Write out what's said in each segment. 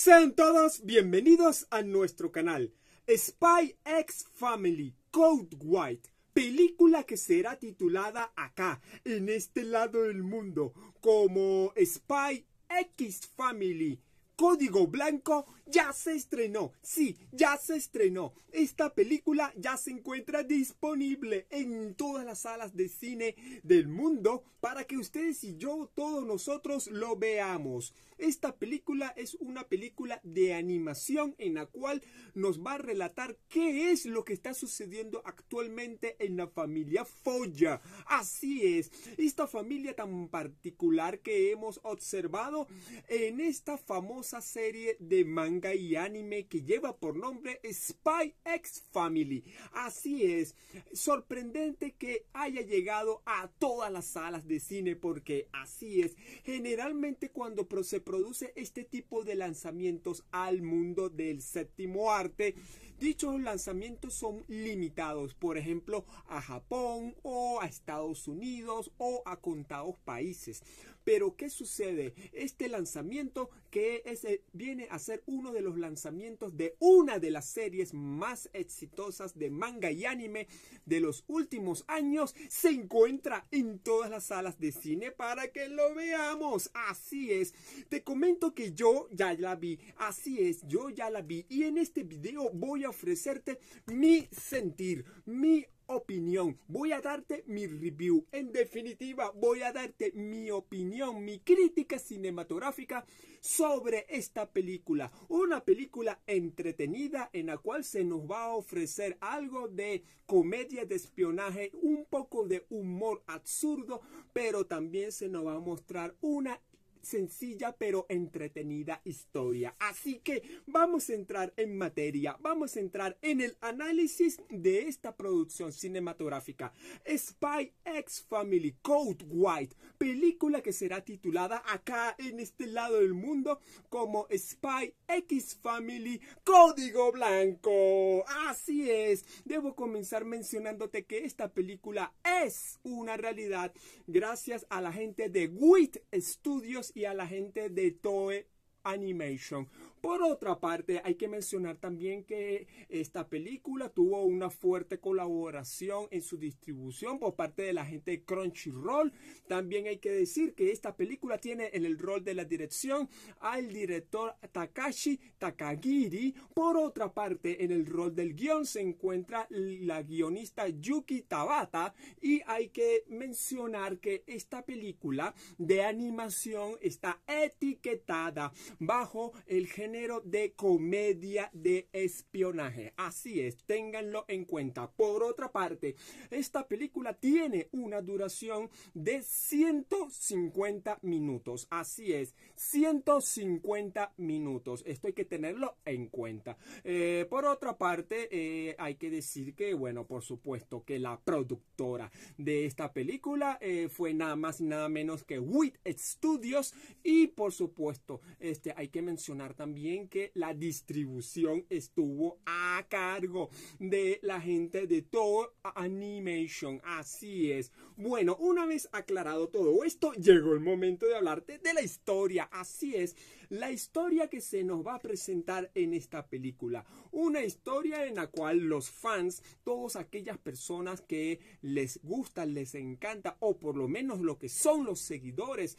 Sean todos bienvenidos a nuestro canal Spy X Family Code White, película que será titulada acá, en este lado del mundo, como Spy X Family Código Blanco ya se estrenó. Sí, ya se estrenó. Esta película ya se encuentra disponible en todas las salas de cine del mundo para que ustedes y yo, todos nosotros, lo veamos. Esta película es una película de animación en la cual nos va a relatar qué es lo que está sucediendo actualmente en la familia Folla. Así es, esta familia tan particular que hemos observado en esta famosa serie de manga y anime que lleva por nombre Spy X Family. Así es, sorprendente que haya llegado a todas las salas de cine porque así es, generalmente cuando se produce este tipo de lanzamientos al mundo del séptimo arte, dichos lanzamientos son limitados, por ejemplo, a Japón o a Estados Unidos o a contados países. Pero ¿qué sucede? Este lanzamiento que eh, viene a ser uno de los lanzamientos de una de las series más exitosas de manga y anime de los últimos años se encuentra en todas las salas de cine para que lo veamos. Así es. Te comento que yo ya la vi. Así es, yo ya la vi. Y en este video voy a ofrecerte mi sentir, mi opinión, voy a darte mi review. En definitiva, voy a darte mi opinión, mi crítica cinematográfica sobre esta película. Una película entretenida en la cual se nos va a ofrecer algo de comedia de espionaje, un poco de humor absurdo, pero también se nos va a mostrar una sencilla pero entretenida historia. Así que vamos a entrar en materia, vamos a entrar en el análisis de esta producción cinematográfica. Spy X Family Code White, película que será titulada acá en este lado del mundo como Spy X Family Código Blanco. Así es, debo comenzar mencionándote que esta película es una realidad gracias a la gente de WIT Studios y a la gente de Toe Animation. Por otra parte, hay que mencionar también que esta película tuvo una fuerte colaboración en su distribución por parte de la gente de Crunchyroll. También hay que decir que esta película tiene en el rol de la dirección al director Takashi Takagiri. Por otra parte, en el rol del guión se encuentra la guionista Yuki Tabata. Y hay que mencionar que esta película de animación está etiquetada bajo el género de comedia de espionaje. Así es, ténganlo en cuenta. Por otra parte, esta película tiene una duración de 150 minutos. Así es, 150 minutos. Esto hay que tenerlo en cuenta. Eh, por otra parte, eh, hay que decir que, bueno, por supuesto que la productora de esta película eh, fue nada más y nada menos que WIT Studios. Y por supuesto, este, hay que mencionar también bien que la distribución estuvo a cargo de la gente de todo Animation. Así es. Bueno, una vez aclarado todo esto, llegó el momento de hablarte de la historia. Así es la historia que se nos va a presentar en esta película. Una historia en la cual los fans, todas aquellas personas que les gusta, les encanta, o por lo menos lo que son los seguidores,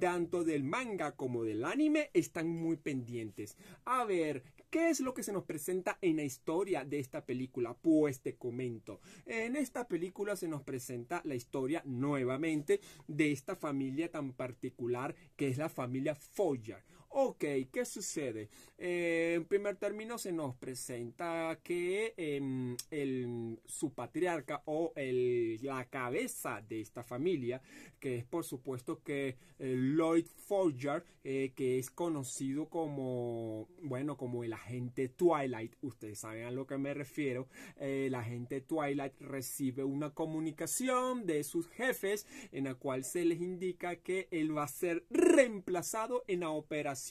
tanto del manga como del anime, están muy pendientes. A ver, ¿qué es lo que se nos presenta en la historia de esta película? Pues te comento. En esta película se nos presenta la historia nuevamente de esta familia tan particular que es la familia Foyer. Ok, ¿qué sucede? Eh, en primer término se nos presenta que em, su patriarca o el, la cabeza de esta familia, que es por supuesto que eh, Lloyd Forger, eh, que es conocido como, bueno, como el agente Twilight, ustedes saben a lo que me refiero, el agente Twilight recibe una comunicación de sus jefes en la cual se les indica que él va a ser reemplazado en la operación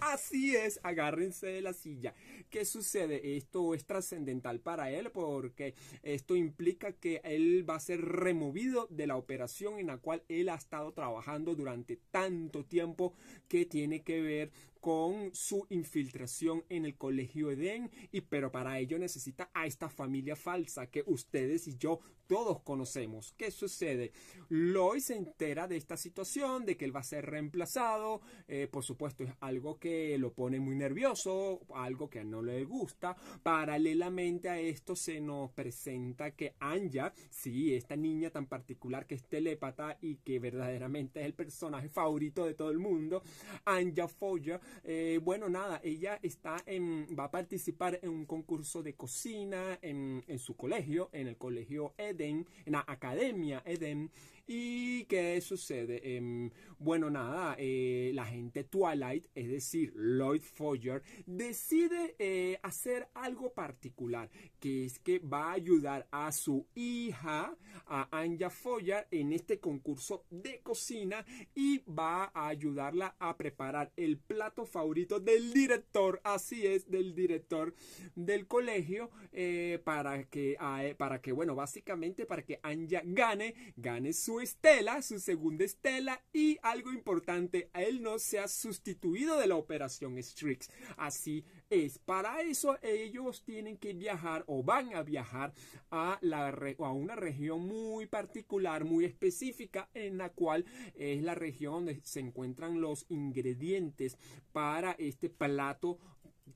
Así es, agárrense de la silla. ¿Qué sucede? Esto es trascendental para él porque esto implica que él va a ser removido de la operación en la cual él ha estado trabajando durante tanto tiempo que tiene que ver con su infiltración en el colegio Edén, y pero para ello necesita a esta familia falsa que ustedes y yo todos conocemos. ¿Qué sucede? Lloyd se entera de esta situación, de que él va a ser reemplazado, eh, por supuesto es algo que lo pone muy nervioso, algo que no le gusta. Paralelamente a esto se nos presenta que Anja, sí, esta niña tan particular que es telépata y que verdaderamente es el personaje favorito de todo el mundo, Anja Foya eh, bueno, nada, ella está en, va a participar en un concurso de cocina en, su colegio, en el colegio Eden, en la academia Eden. ¿Y qué sucede? Em, bueno, nada, eh, la gente Twilight, es decir, Lloyd Foyer, decide eh, hacer algo particular, que es que va a ayudar a su hija, a Anja Foyer, en este concurso de cocina y va a ayudarla a preparar el plato favorito del director, así es, del director del colegio, eh, para, que, ah, eh, para que, bueno, básicamente para que Anja gane, gane su estela, su segunda estela y algo importante, él no sea sustituido de la operación Strix. Así es. Para eso ellos tienen que viajar o van a viajar a, la, a una región muy particular, muy específica, en la cual es la región donde se encuentran los ingredientes para este plato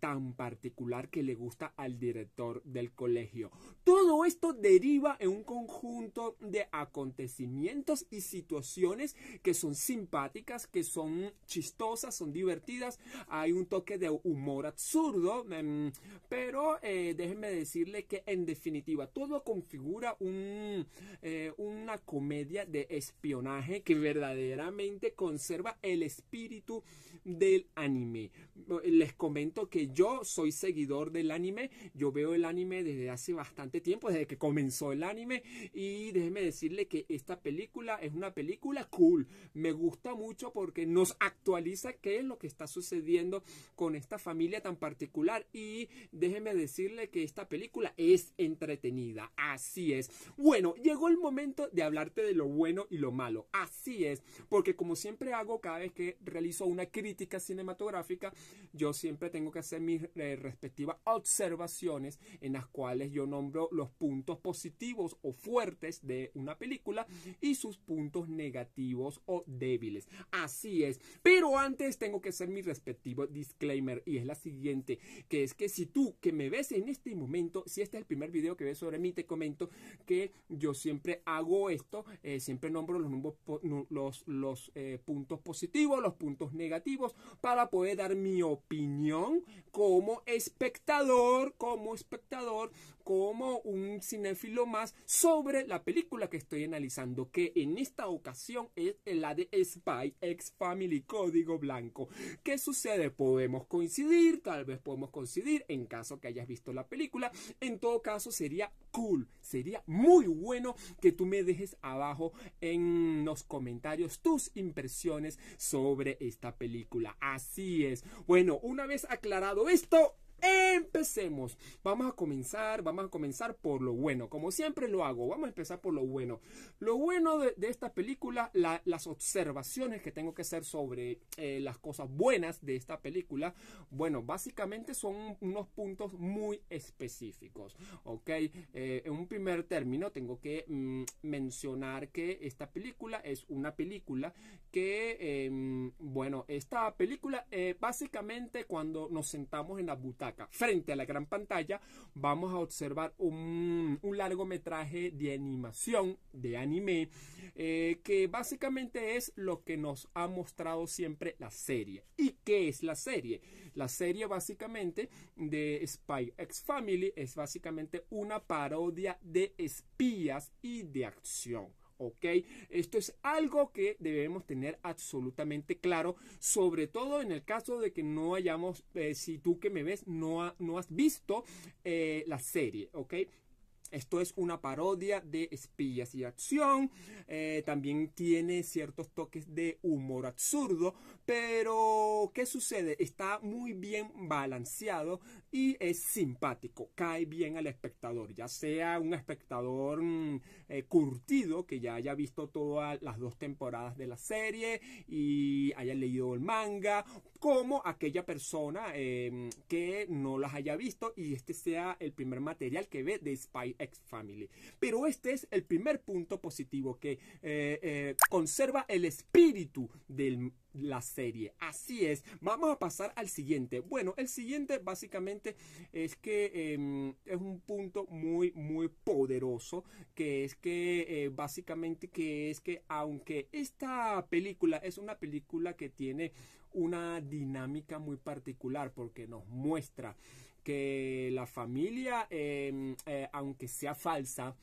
tan particular que le gusta al director del colegio. Todo esto deriva en un conjunto de acontecimientos y situaciones que son simpáticas, que son chistosas, son divertidas. Hay un toque de humor absurdo, em, pero eh, déjenme decirle que en definitiva todo configura un, eh, una comedia de espionaje que verdaderamente conserva el espíritu del anime. Les comento que yo soy seguidor del anime, yo veo el anime desde hace bastante tiempo, desde que comenzó el anime y déjeme decirle que esta película es una película cool, me gusta mucho porque nos actualiza qué es lo que está sucediendo con esta familia tan particular y déjeme decirle que esta película es entretenida, así es. Bueno, llegó el momento de hablarte de lo bueno y lo malo, así es, porque como siempre hago cada vez que realizo una crítica cinematográfica, yo siempre tengo que hacer mis eh, respectivas observaciones en las cuales yo nombro los puntos positivos o fuertes de una película y sus puntos negativos o débiles. Así es. Pero antes tengo que hacer mi respectivo disclaimer y es la siguiente, que es que si tú que me ves en este momento, si este es el primer video que ves sobre mí, te comento que yo siempre hago esto, eh, siempre nombro los, los, eh, puntos positivos, los puntos negativos, para poder dar mi opinión como espectador, como espectador, como un cinéfilo más sobre la película que estoy analizando, que en esta ocasión es la de Spy X Family Código Blanco. ¿Qué sucede? Podemos coincidir, tal vez podemos coincidir en caso que hayas visto la película. En todo caso, sería cool, sería muy bueno que tú me dejes abajo en los comentarios tus impresiones sobre esta película. Así es. Bueno, una vez aclarado esto, Empecemos. Vamos a comenzar, vamos a comenzar por lo bueno. Como siempre lo hago, vamos a empezar por lo bueno. Lo bueno de, esta película, las observaciones que tengo que hacer sobre eh, las cosas buenas de esta película, bueno, básicamente son unos puntos muy específicos. Ok, eh, en un primer término tengo que mm, mencionar que esta película es una película que, em, bueno, esta película eh, básicamente cuando nos sentamos en la butaca, frente a la gran pantalla, vamos a observar un, largometraje de animación, de anime, eh, que básicamente es lo que nos ha mostrado siempre la serie. ¿Y qué es la serie? La serie básicamente de Spy X Family es básicamente una parodia de espías y de acción. ¿ok? Esto es algo que debemos tener absolutamente claro, sobre todo en el caso de que no hayamos, eh, si tú que me ves no, no has visto eh, la serie, ¿ok? Esto es una parodia de espías y acción. Eh, también tiene ciertos toques de humor absurdo. Pero, ¿qué sucede? Está muy bien balanceado y es simpático. Cae bien al espectador, ya sea un espectador mm, eh, curtido que ya haya visto todas las dos temporadas de la serie y haya leído el manga, como aquella persona eh, que no las haya visto y este sea el primer material que ve de Spy ex-family. Pero este es el primer punto positivo que eh, eh, conserva el espíritu de la serie. Así es. Vamos a pasar al siguiente. Bueno, el siguiente básicamente es que em, es un punto muy, muy poderoso, que es que eh, básicamente que es que aunque esta película es una película que tiene una dinámica muy particular porque nos muestra que la familia, em, eh, aunque sea falsa,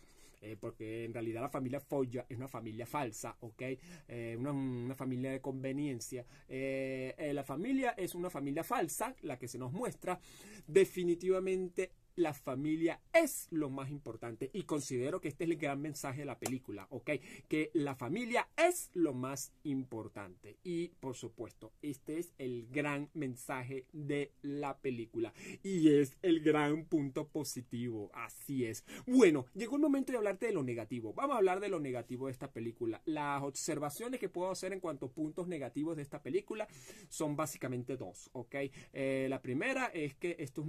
eh, porque en realidad la familia Folla es una familia falsa, ¿ok? Eh, una, familia de conveniencia. la familia es una familia falsa, la que se nos muestra. Definitivamente la familia es lo más importante. Y considero que este es el gran mensaje de la película, ¿ok? Que la familia es lo más importante. Y por supuesto, este es el gran mensaje de la película. Y es el gran punto positivo. Así es. Bueno, llegó el momento de hablarte de lo negativo. Vamos a hablar de lo negativo de esta película. Las observaciones que puedo hacer en cuanto a puntos negativos de esta película son básicamente dos, ¿ok? Eh, la primera es que esto,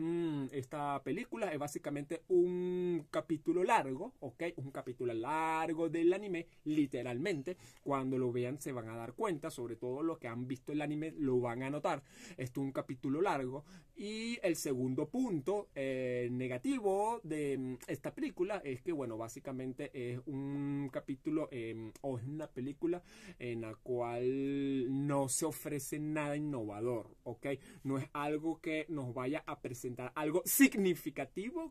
esta película es básicamente un capítulo largo, ¿ok? Un capítulo largo del anime, literalmente. Cuando lo vean se van a dar cuenta, sobre todo los que han visto el anime lo van a notar. Esto es un capítulo largo. Y el segundo punto eh, negativo de mm, esta película es que, bueno, básicamente es un capítulo em, o es una película en la cual no se ofrece nada innovador, ¿ok? No es algo que nos vaya a presentar algo significativo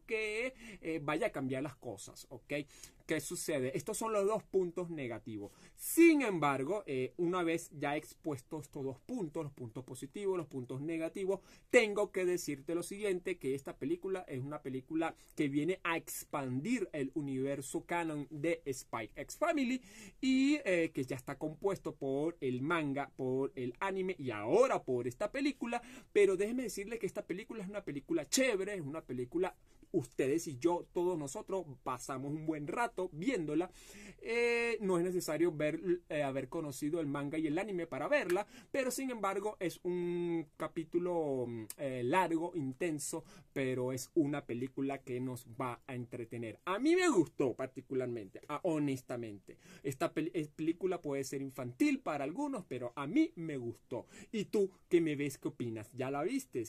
que eh, vaya a cambiar las cosas, ¿ok? ¿Qué sucede? Estos son los dos puntos negativos. Sin embargo, eh, una vez ya expuestos estos dos puntos, los puntos positivos, los puntos negativos, tengo que decirte lo siguiente, que esta película es una película que viene a expandir el universo canon de Spike X Family y eh, que ya está compuesto por el manga, por el anime y ahora por esta película. Pero déjeme decirle que esta película es una película chévere, es una película la ustedes y yo, todos nosotros, pasamos un buen rato viéndola. Eh, no es necesario ver, eh, haber conocido el manga y el anime para verla, pero sin embargo es un capítulo mm, eh, largo, intenso, pero es una película que nos va a entretener. A mí me gustó particularmente, honestamente. Esta película puede ser infantil para algunos, pero a mí me gustó. ¿Y tú qué me ves? ¿Qué opinas? ¿Ya la viste?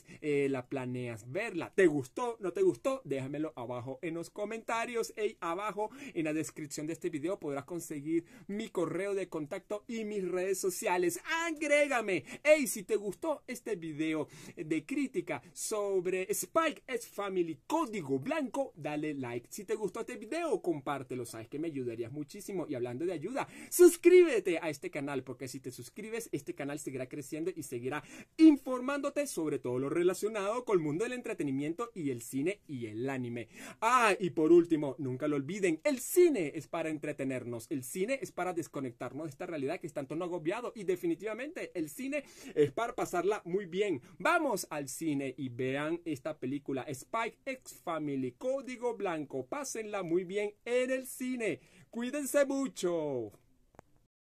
¿La planeas verla? ¿Te gustó? ¿No te gustó? déjamelo abajo en los comentarios. Y abajo en la descripción de este video podrás conseguir mi correo de contacto y mis redes sociales. Agrégame. Hey, si te gustó este video de crítica sobre Spike Family Código Blanco, dale like. Si te gustó este video, compártelo. Sabes que me ayudarías muchísimo. Y hablando de ayuda, suscríbete a este canal porque si te suscribes, este canal seguirá creciendo y seguirá informándote sobre todo lo relacionado con el mundo del entretenimiento y el cine y el el anime. Ah, y por último, nunca lo olviden, el cine es para entretenernos, el cine es para desconectarnos de esta realidad que es tanto no agobiado y definitivamente el cine es para pasarla muy bien. Vamos al cine y vean esta película Spike X Family Código Blanco, pásenla muy bien en el cine. Cuídense mucho.